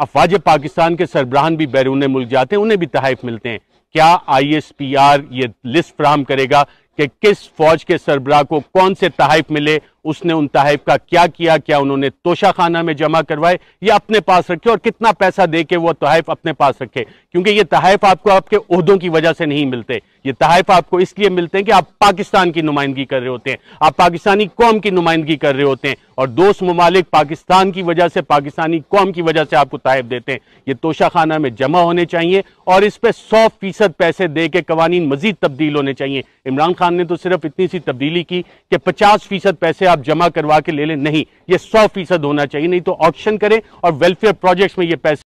अफवाज पाकिस्तान के सरबराहान भी बैरून मुल्क जाते हैं उन्हें भी तहफ मिलते हैं क्या आई एस पी आर ये लिस्ट फ्राहम करेगा कि किस फौज के सरबराह को कौन से तहफ मिले उसने उन ताहिब का क्या किया क्या उन्होंने तोशाखाना में जमा करवाए या अपने पास रखे और कितना पैसा दे के वो तहफ अपने पास रखे क्योंकि ये तहफ आपको आपके उहदों की वजह से नहीं मिलते ये तहफ आपको इसलिए मिलते हैं कि आप पाकिस्तान की नुमाइंदगी कर रहे होते हैं आप पाकिस्तानी कौम की नुमाइंदगी कर रहे होते हैं और दोस्त ममालिक पाकिस्तान की वजह से पाकिस्तानी कौम की वजह से आपको तहफ देते हैं ये तोशाखाना में जमा होने चाहिए और इस पर सौ फीसद पैसे दे के कवानीन मजीद तब्दील होने चाहिए इमरान खान ने तो सिर्फ इतनी सी तब्दीली की कि पचास फीसद पैसे आप जमा करवा के ले लें नहीं ये सौ फीसद होना चाहिए नहीं तो ऑप्शन करें और वेलफेयर प्रोजेक्ट्स में ये पैसे